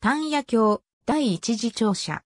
丹野教第一次庁舎。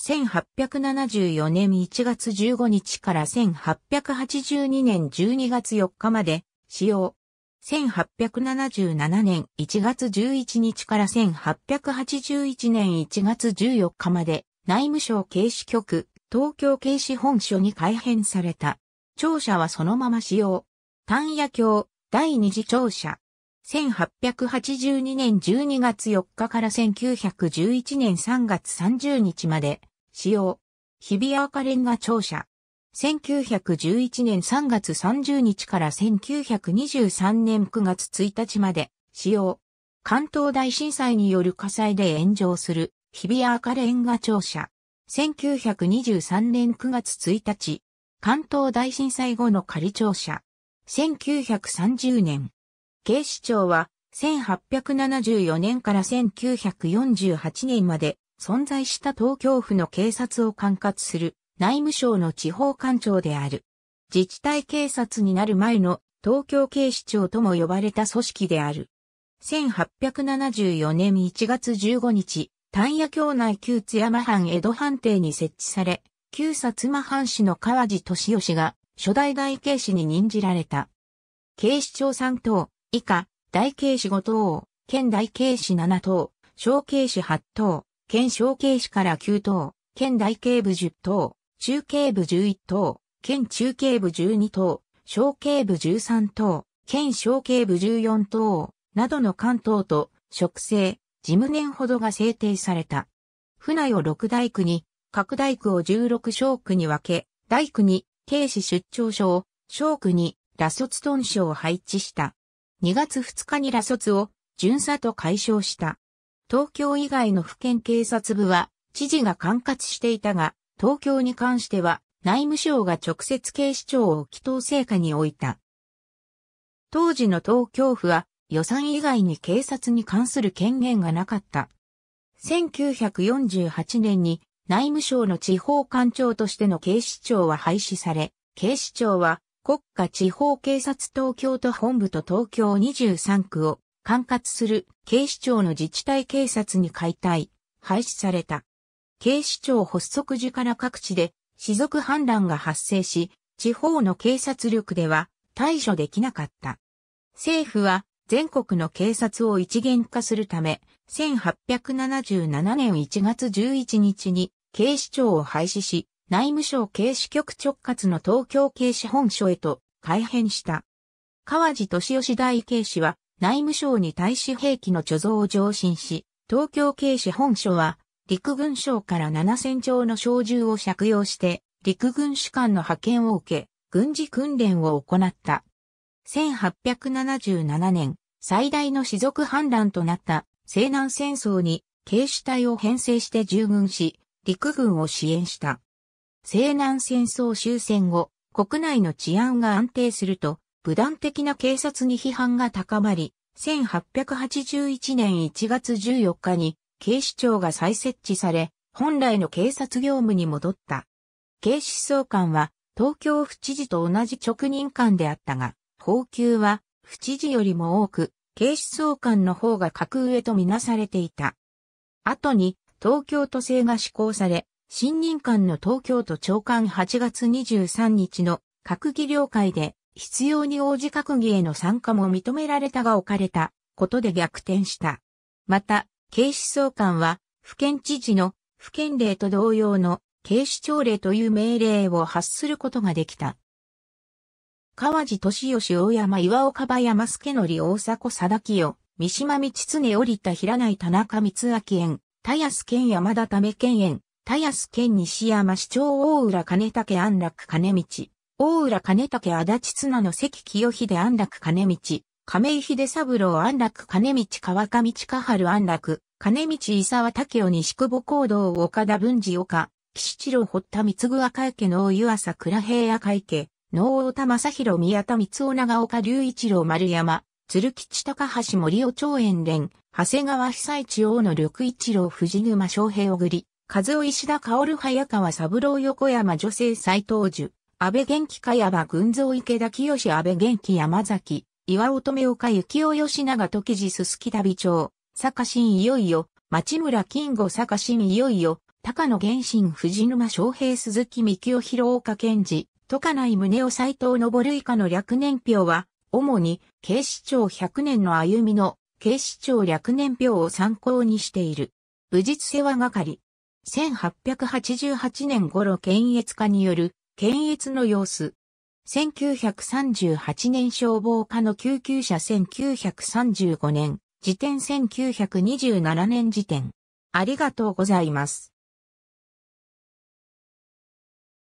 1874年1月15日から1882年12月4日まで使用。1877年1月11日から1881年1月14日まで内務省警視局東京警視本署に改編された。庁舎はそのまま使用。丹野教第二次庁舎。1882年12月4日から1911年3月30日まで、使用。日比谷赤レンガ庁舎。1911年3月30日から1923年9月1日まで、使用。関東大震災による火災で炎上する、日比谷赤レンガ庁舎。1923年9月1日、関東大震災後の仮庁舎。1930年、警視庁は、1874年から1948年まで存在した東京府の警察を管轄する内務省の地方官庁である。自治体警察になる前の東京警視庁とも呼ばれた組織である。1874年1月15日、丹野京内旧津山藩江戸藩邸に設置され、旧薩摩藩士の川地敏義が初代大警視に任じられた。警視庁3等、以下、大慶市5等、県大慶市7等、小慶市8等、県小慶市から9等、県大慶部10等、中慶部11等、県中慶部12等、小慶部13等、県小慶部14等、などの関東と、職生、事務年ほどが制定された。船を6大区に、各大区を16小区に分け、大区に、警視出張所を、小区に、羅卒屯所を配置した。2月2日に羅卒を巡査と解消した。東京以外の府県警察部は知事が管轄していたが、東京に関しては内務省が直接警視庁を祈祷成果に置いた。当時の東京府は予算以外に警察に関する権限がなかった。1948年に内務省の地方官庁としての警視庁は廃止され、警視庁は国家地方警察東京都本部と東京23区を管轄する警視庁の自治体警察に解体、廃止された。警視庁発足時から各地で、死族反乱が発生し、地方の警察力では対処できなかった。政府は全国の警察を一元化するため、1877年1月11日に警視庁を廃止し、内務省警視局直轄の東京警視本署へと改編した。川地敏義大警視は内務省に対し兵器の貯蔵を上申し、東京警視本署は陸軍省から7000丁の小銃を借用して陸軍士官の派遣を受け、軍事訓練を行った。1877年、最大の士族反乱となった西南戦争に警視隊を編成して従軍し、陸軍を支援した。西南戦争終戦後、国内の治安が安定すると、武断的な警察に批判が高まり、1881年1月14日に警視庁が再設置され、本来の警察業務に戻った。警視総監は東京府知事と同じ職人官であったが、報給は府知事よりも多く、警視総監の方が格上とみなされていた。後に東京都政が施行され、新任官の東京都長官8月23日の閣議了解で必要に応じ閣議への参加も認められたが置かれたことで逆転した。また、警視総監は、府県知事の府県令と同様の警視庁令という命令を発することができた。川地俊義大山岩岡場山助則大迫貞清、三島道常織田平内田中光明園、田安県山田為県園、田安県西山市長大浦金武安楽金道、大浦金武足立綱の関清秀安楽金道、亀井秀三郎安楽金道川上近春安楽、金道伊沢武雄西久保行動岡田文治岡、岸千郎堀田三具赤池の湯浅倉平赤池、能太田正宏宮田光雄長岡隆一郎丸山、鶴吉高橋森尾長園連、長谷川久一王の緑一郎藤沼昌平小栗、和尾石田薫早川三郎横山女性斎藤樹、安倍元気加山群像池田清安倍元気山崎、岩乙女岡幸男吉永時事すすき旅町、坂新いよいよ、町村金吾坂新いよいよ、高野源信藤沼昌平鈴木幹夫広岡健治、都下内宗男斎藤昇以下の略年表は、主に警視庁100年の歩みの警視庁略年表を参考にしている。武術世話係。1888年頃検閲家による検閲の様子。1938年消防課の救急車1935年、時点1927年時点。ありがとうございます。